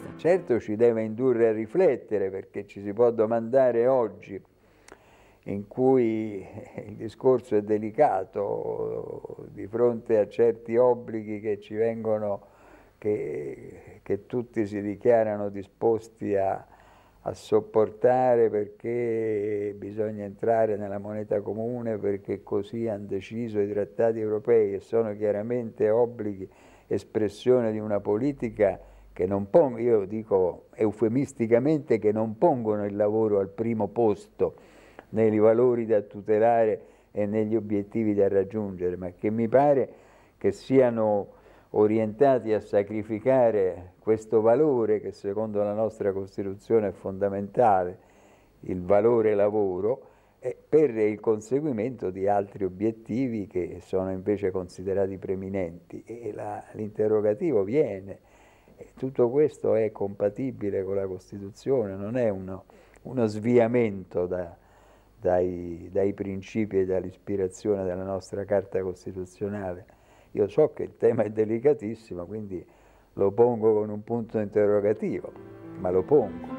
vista. Certo ci deve indurre a riflettere perché ci si può domandare oggi in cui il discorso è delicato di fronte a certi obblighi che ci vengono, che, che tutti si dichiarano disposti a, a sopportare perché bisogna entrare nella moneta comune, perché così hanno deciso i trattati europei e sono chiaramente obblighi, espressione di una politica che non pongono, io dico eufemisticamente che non pongono il lavoro al primo posto nei valori da tutelare e negli obiettivi da raggiungere, ma che mi pare che siano orientati a sacrificare questo valore che secondo la nostra Costituzione è fondamentale, il valore lavoro, per il conseguimento di altri obiettivi che sono invece considerati preminenti. E l'interrogativo viene tutto questo è compatibile con la Costituzione, non è uno, uno sviamento da, dai, dai principi e dall'ispirazione della nostra Carta Costituzionale. Io so che il tema è delicatissimo, quindi lo pongo con un punto interrogativo, ma lo pongo.